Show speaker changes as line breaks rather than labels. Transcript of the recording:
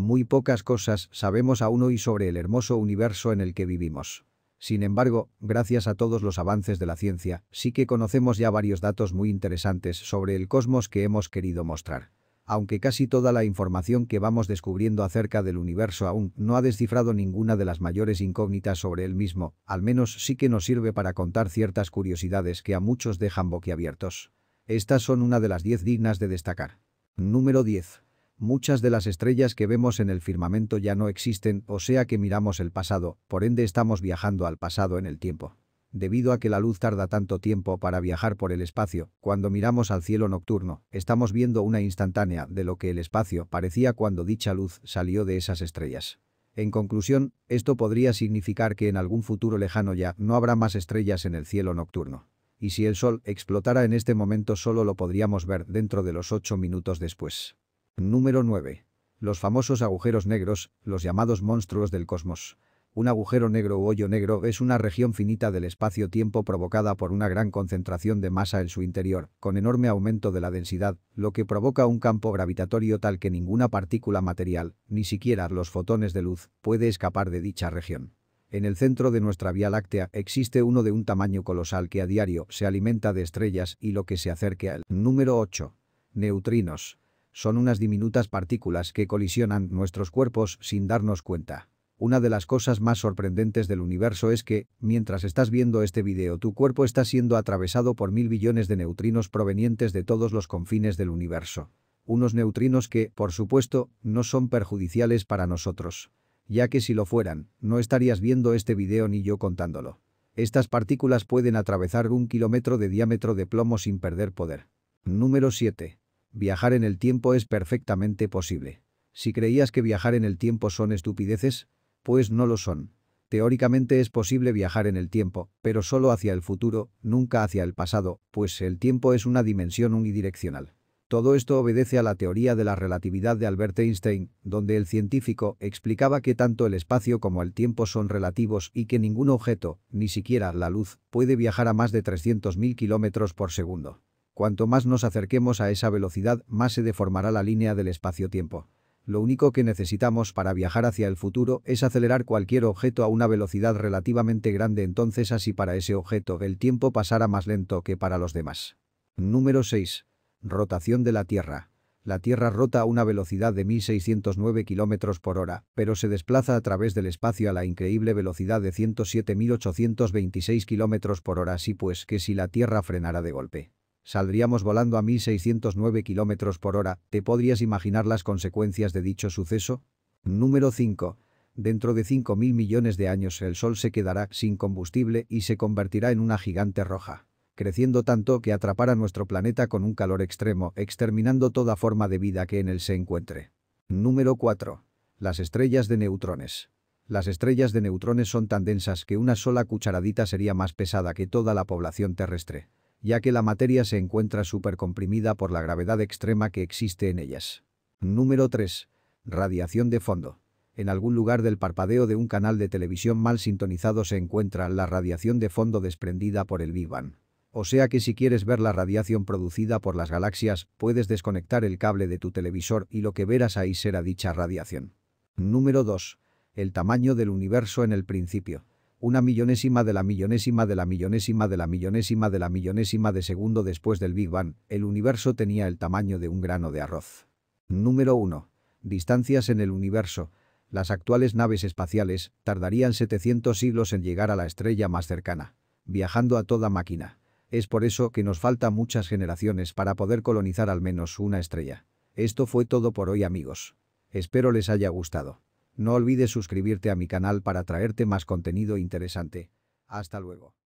Muy pocas cosas sabemos aún hoy sobre el hermoso universo en el que vivimos. Sin embargo, gracias a todos los avances de la ciencia, sí que conocemos ya varios datos muy interesantes sobre el cosmos que hemos querido mostrar. Aunque casi toda la información que vamos descubriendo acerca del universo aún no ha descifrado ninguna de las mayores incógnitas sobre él mismo, al menos sí que nos sirve para contar ciertas curiosidades que a muchos dejan boquiabiertos. Estas son una de las 10 dignas de destacar. Número 10. Muchas de las estrellas que vemos en el firmamento ya no existen, o sea que miramos el pasado, por ende estamos viajando al pasado en el tiempo. Debido a que la luz tarda tanto tiempo para viajar por el espacio, cuando miramos al cielo nocturno, estamos viendo una instantánea de lo que el espacio parecía cuando dicha luz salió de esas estrellas. En conclusión, esto podría significar que en algún futuro lejano ya no habrá más estrellas en el cielo nocturno. Y si el Sol explotara en este momento solo lo podríamos ver dentro de los ocho minutos después. Número 9. Los famosos agujeros negros, los llamados monstruos del cosmos. Un agujero negro u hoyo negro es una región finita del espacio-tiempo provocada por una gran concentración de masa en su interior, con enorme aumento de la densidad, lo que provoca un campo gravitatorio tal que ninguna partícula material, ni siquiera los fotones de luz, puede escapar de dicha región. En el centro de nuestra Vía Láctea existe uno de un tamaño colosal que a diario se alimenta de estrellas y lo que se acerque al número 8. Neutrinos. Son unas diminutas partículas que colisionan nuestros cuerpos sin darnos cuenta. Una de las cosas más sorprendentes del universo es que, mientras estás viendo este video tu cuerpo está siendo atravesado por mil billones de neutrinos provenientes de todos los confines del universo. Unos neutrinos que, por supuesto, no son perjudiciales para nosotros. Ya que si lo fueran, no estarías viendo este video ni yo contándolo. Estas partículas pueden atravesar un kilómetro de diámetro de plomo sin perder poder. Número 7. Viajar en el tiempo es perfectamente posible. Si creías que viajar en el tiempo son estupideces, pues no lo son. Teóricamente es posible viajar en el tiempo, pero solo hacia el futuro, nunca hacia el pasado, pues el tiempo es una dimensión unidireccional. Todo esto obedece a la teoría de la relatividad de Albert Einstein, donde el científico explicaba que tanto el espacio como el tiempo son relativos y que ningún objeto, ni siquiera la luz, puede viajar a más de 300.000 kilómetros por segundo. Cuanto más nos acerquemos a esa velocidad, más se deformará la línea del espacio-tiempo. Lo único que necesitamos para viajar hacia el futuro es acelerar cualquier objeto a una velocidad relativamente grande entonces así para ese objeto el tiempo pasará más lento que para los demás. Número 6. Rotación de la Tierra. La Tierra rota a una velocidad de 1.609 km por hora, pero se desplaza a través del espacio a la increíble velocidad de 107.826 km por hora así pues que si la Tierra frenara de golpe Saldríamos volando a 1.609 km por hora, ¿te podrías imaginar las consecuencias de dicho suceso? Número 5. Dentro de 5.000 millones de años el Sol se quedará sin combustible y se convertirá en una gigante roja creciendo tanto que atrapará nuestro planeta con un calor extremo, exterminando toda forma de vida que en él se encuentre. Número 4. Las estrellas de neutrones. Las estrellas de neutrones son tan densas que una sola cucharadita sería más pesada que toda la población terrestre ya que la materia se encuentra supercomprimida por la gravedad extrema que existe en ellas. Número 3. Radiación de fondo. En algún lugar del parpadeo de un canal de televisión mal sintonizado se encuentra la radiación de fondo desprendida por el Big Bang. O sea que si quieres ver la radiación producida por las galaxias, puedes desconectar el cable de tu televisor y lo que verás ahí será dicha radiación. Número 2. El tamaño del universo en el principio una millonésima de la millonésima de la millonésima de la millonésima de la millonésima de segundo después del Big Bang, el universo tenía el tamaño de un grano de arroz. Número 1. Distancias en el universo. Las actuales naves espaciales tardarían 700 siglos en llegar a la estrella más cercana, viajando a toda máquina. Es por eso que nos falta muchas generaciones para poder colonizar al menos una estrella. Esto fue todo por hoy amigos. Espero les haya gustado. No olvides suscribirte a mi canal para traerte más contenido interesante. Hasta luego.